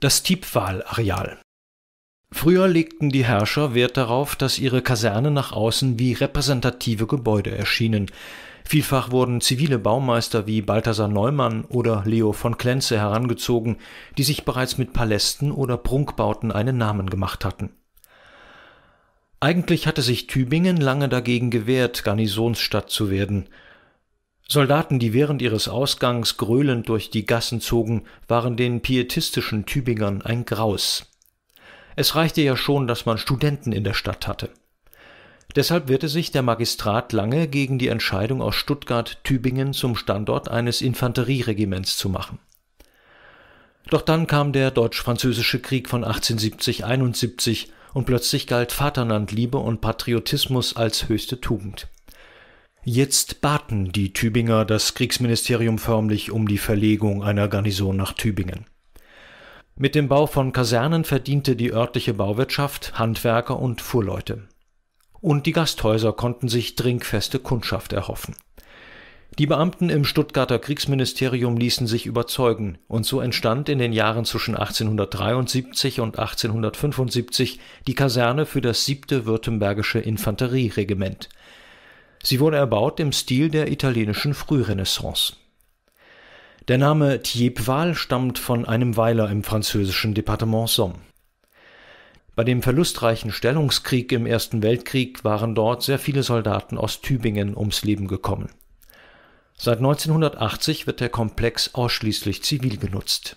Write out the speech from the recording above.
Das Tipval-Areal. Früher legten die Herrscher Wert darauf, dass ihre Kasernen nach außen wie repräsentative Gebäude erschienen. Vielfach wurden zivile Baumeister wie Balthasar Neumann oder Leo von Klenze herangezogen, die sich bereits mit Palästen oder Prunkbauten einen Namen gemacht hatten. Eigentlich hatte sich Tübingen lange dagegen gewehrt, Garnisonsstadt zu werden. Soldaten, die während ihres Ausgangs gröhlend durch die Gassen zogen, waren den pietistischen Tübingern ein Graus. Es reichte ja schon, dass man Studenten in der Stadt hatte. Deshalb wehrte sich der Magistrat lange gegen die Entscheidung aus Stuttgart Tübingen zum Standort eines Infanterieregiments zu machen. Doch dann kam der deutsch-französische Krieg von 1870-71 und plötzlich galt Vaterlandliebe und Patriotismus als höchste Tugend. Jetzt baten die Tübinger das Kriegsministerium förmlich um die Verlegung einer Garnison nach Tübingen. Mit dem Bau von Kasernen verdiente die örtliche Bauwirtschaft Handwerker und Fuhrleute. Und die Gasthäuser konnten sich trinkfeste Kundschaft erhoffen. Die Beamten im Stuttgarter Kriegsministerium ließen sich überzeugen, und so entstand in den Jahren zwischen 1873 und 1875 die Kaserne für das 7. Württembergische Infanterieregiment. Sie wurde erbaut im Stil der italienischen Frührenaissance. Der Name Thiepval stammt von einem Weiler im französischen Departement Somme. Bei dem verlustreichen Stellungskrieg im Ersten Weltkrieg waren dort sehr viele Soldaten aus Tübingen ums Leben gekommen. Seit 1980 wird der Komplex ausschließlich zivil genutzt.